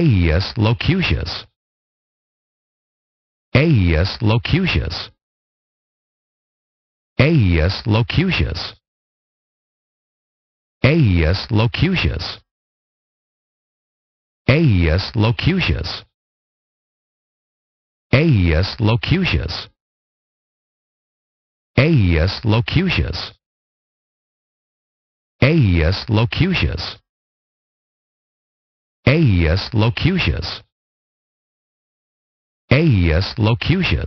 Aeus locutius. Aeus locutius. Aeus locutius. Aeus locutius. Aeus locutius. Aeus locutius. Aeus locutius. Aeus locutius. Aeus locutius. Aeus locutius.